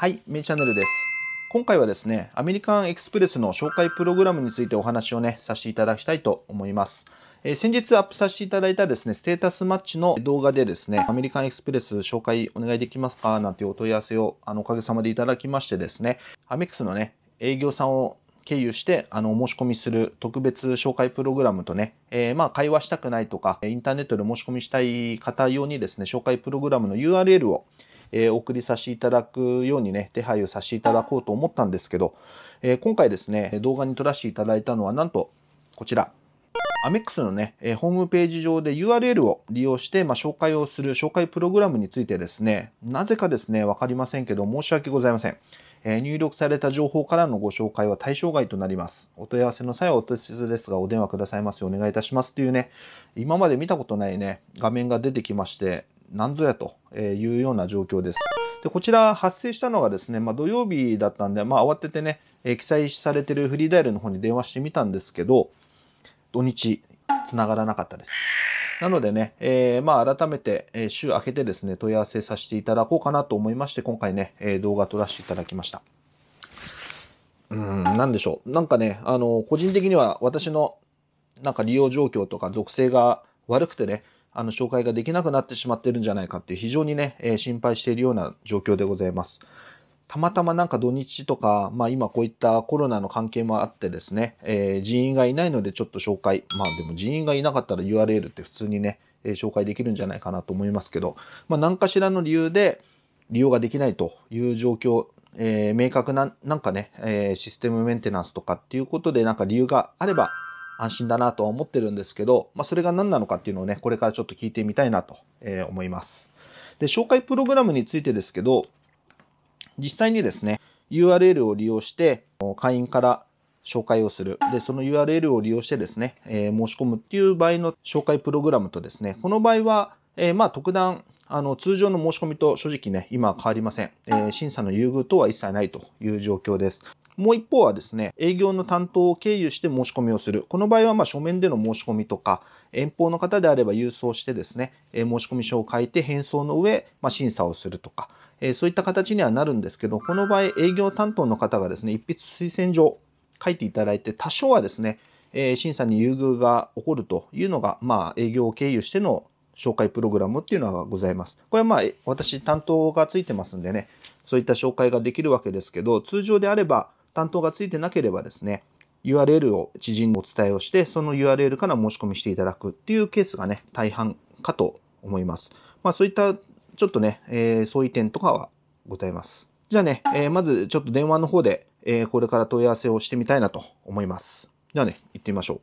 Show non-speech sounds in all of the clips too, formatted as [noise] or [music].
はい、メイチャンネルです。今回はですね、アメリカンエクスプレスの紹介プログラムについてお話をね、させていただきたいと思います。えー、先日アップさせていただいたですね、ステータスマッチの動画でですね、アメリカンエクスプレス紹介お願いできますかなんていうお問い合わせを、あの、おかげさまでいただきましてですね、アメックスのね、営業さんを経由して、あの、申し込みする特別紹介プログラムとね、えー、まあ、会話したくないとか、インターネットで申し込みしたい方用にですね、紹介プログラムの URL を、えー、送りさせていただくようにね、手配をさせていただこうと思ったんですけど、えー、今回ですね、動画に撮らせていただいたのは、なんと、こちら。アメックスのね、えホームページ上で URL を利用して、まあ、紹介をする紹介プログラムについてですね、なぜかですね、わかりませんけど、申し訳ございません。え入力された情報からのご紹介は対象外となります。お問い合わせの際はお手数ですが、お電話くださいませ。お願いいたします。というね、今まで見たことないね、画面が出てきまして、なんぞやというような状況です。でこちら発生したのがですね、まあ、土曜日だったんで、まあ、慌ててね、え記載されてるフリーダイヤルの方に電話してみたんですけど、土日、繋がらなかったです。なのでね、えー、まあ改めて、え週明けてですね、問い合わせさせていただこうかなと思いまして、今回ね、え動画撮らせていただきました。うん、何でしょう。なんかね、あの、個人的には私のなんか利用状況とか属性が悪くてね、あの、紹介ができなくなってしまってるんじゃないかっていう、非常にね、えー、心配しているような状況でございます。たまたまなんか土日とか、まあ今こういったコロナの関係もあってですね、えー、人員がいないのでちょっと紹介、まあでも人員がいなかったら URL って普通にね、えー、紹介できるんじゃないかなと思いますけど、まあ何かしらの理由で利用ができないという状況、えー、明確な、なんかね、えシステムメンテナンスとかっていうことでなんか理由があれば、安心だなとは思ってるんですけど、まあ、それが何なのかっていうのをね、これからちょっと聞いてみたいなと、え思います。で、紹介プログラムについてですけど、実際にですね、URL を利用して、会員から紹介をする。で、その URL を利用してですね、えー、申し込むっていう場合の紹介プログラムとですね、この場合は、えー、まあ特段、あの、通常の申し込みと正直ね、今は変わりません。えー、審査の優遇等は一切ないという状況です。もう一方はですね、営業の担当を経由して申し込みをする。この場合はま書面での申し込みとか、遠方の方であれば郵送してですね、申し込み書を書いて返送の上、ま審査をするとか、えそういった形にはなるんですけど、この場合営業担当の方がですね、一筆推薦状書いていただいて、多少はですね、え審査に優遇が起こるというのが、まあ、営業を経由しての紹介プログラムっていうのはございます。これはまあ、私担当がついてますんでね、そういった紹介ができるわけですけど、通常であれば、担当がついてなければですね、URL を知人にお伝えをして、その URL から申し込みしていただくっていうケースがね、大半かと思います。まあそういったちょっとね、えー、相違点とかはございます。じゃあね、えー、まずちょっと電話の方で、えー、これから問い合わせをしてみたいなと思います。じゃあね、行ってみましょう。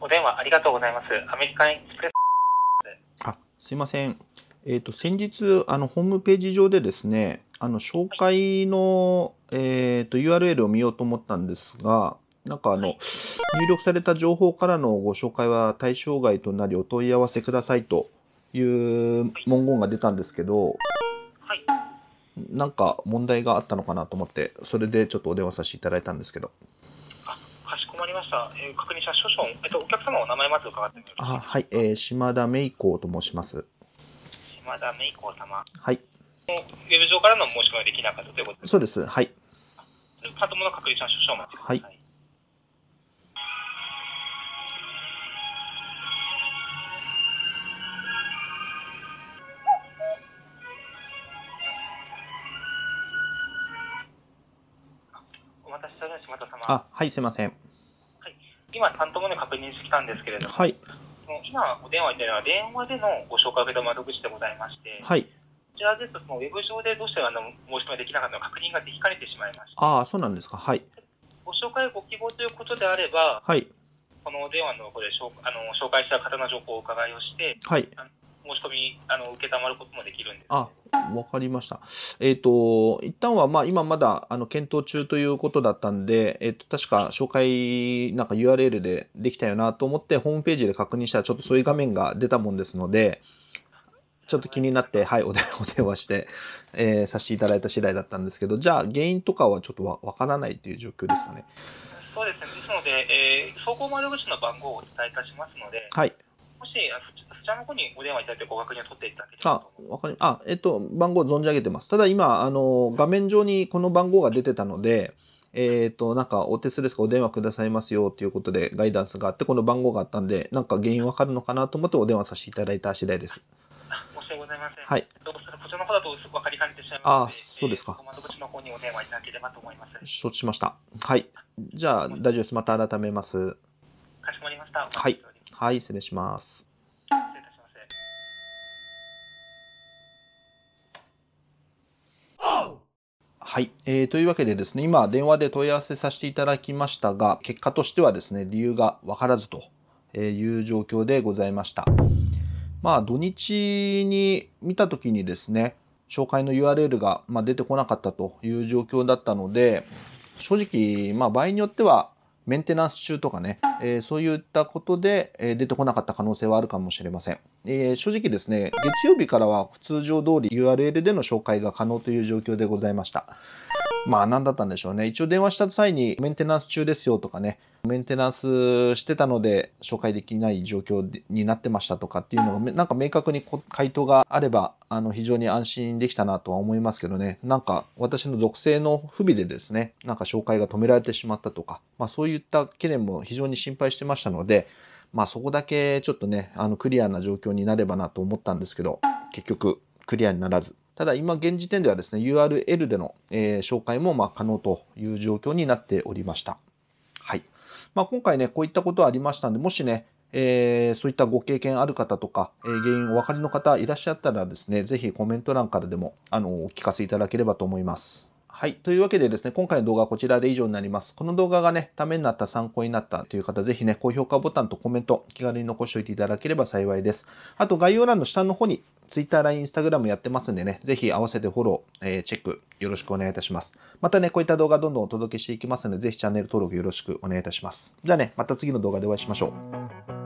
お電話ありがとうございます。アメリカンエクスプレス。あ、すいません。えー、と先日あのホームページ上でですねあの紹介の、えー、と URL を見ようと思ったんですがなんかあの、入力された情報からのご紹介は対象外となりお問い合わせくださいという文言が出たんですけど、はい、なんか問題があったのかなと思ってそれでちょっとお電話させていただいたんですけどあかしこまりました、えー、確認者少々、えっと、お客様の名前まず伺ってみますあはい、えー、島田芽衣子と申します島田芽衣子様。はい。ウェブ上からの申し込みができなかったということですそうです。はい。パートもの確立の少々お待ちください。はいあ、はい、すいません。はい、今、担当もで確認してきたんですけれども、はい、の今お電話いたのは電話でのご紹介を受けた窓口でございまして、はい、こちらですとそのウェブ上でどうしてあの申し込みできなかったのか確認ができかねてしまいました。ああ、そうなんですか。はい。ご紹介ご希望ということであれば、はい、この電話のこれ紹あの紹介した方の情報をお伺いをして、はい、あの申し込みあの受けたまることもできるんです、あわかりました。えっ、ー、と、一旦は、まあ、今まだ、あの、検討中ということだったんで、えっ、ー、と、確か、紹介、なんか URL でできたよなと思って、ホームページで確認したら、ちょっとそういう画面が出たもんですので、ちょっと気になって、はい、お [laughs] 電話して、えー、させていただいた次第だったんですけど、じゃあ、原因とかはちょっとわわからないという状況ですかね。そうですね。ですので、えー、総合窓口の番号をお伝えいたしますので、はい。し、そちらの方にお電話いただいてご確認を取っていただければと思います。あ、わかり、あ、えっと、番号存じ上げてます。ただ今、あの、画面上にこの番号が出てたので、えっ、ー、と、なんか、お手数ですか、お電話くださいますよということで、ガイダンスがあって、この番号があったんで、なんか原因わかるのかなと思ってお電話させていただいた次第です。あ申し訳ございません。はい。どうこちらの方だとすぐ分かりかねてしまいますあ、そうですか。えー、窓口の方にお電話いただければと思います。承知しました。はい。じゃあ、大丈夫です。また改めます。かしこまりました。はい。はい、失礼します。はい、えー、というわけでですね、今電話で問い合わせさせていただきましたが、結果としてはですね、理由が分からずという状況でございました。まあ土日に見た時にですね、紹介の URL が、ま出てこなかったという状況だったので、正直、まあ場合によってはメンテナンス中とかね、えー、そういったことで、えー、出てこなかった可能性はあるかもしれません。えー、正直ですね、月曜日からは通常通り URL での紹介が可能という状況でございました。まあ何だったんでしょうね。一応電話した際にメンテナンス中ですよとかね、メンテナンスしてたので紹介できない状況になってましたとかっていうのが、なんか明確に回答があれば、あの非常に安心できたなとは思いますけどね、なんか私の属性の不備でですね、なんか紹介が止められてしまったとか、まあそういった懸念も非常に心配してましたので、まあそこだけちょっとね、あのクリアな状況になればなと思ったんですけど、結局クリアにならずただ今現時点ではですね、URL での、え紹介もま可能という状況になっておりました。はい。まあ、今回ね、こういったことありましたんで、もしね、えー、そういったご経験ある方とか、えー、原因お分かりの方いらっしゃったらですね、ぜひコメント欄からでも、あの、お聞かせいただければと思います。はい。というわけでですね、今回の動画はこちらで以上になります。この動画がね、ためになった、参考になったという方、ぜひね、高評価ボタンとコメント、気軽に残しておいていただければ幸いです。あと、概要欄の下の方に、Twitter、LINE、Instagram やってますんでね、ぜひ合わせてフォロー、えー、チェック、よろしくお願いいたします。またね、こういった動画どんどんお届けしていきますので、ぜひチャンネル登録よろしくお願いいたします。じゃあね、また次の動画でお会いしましょう。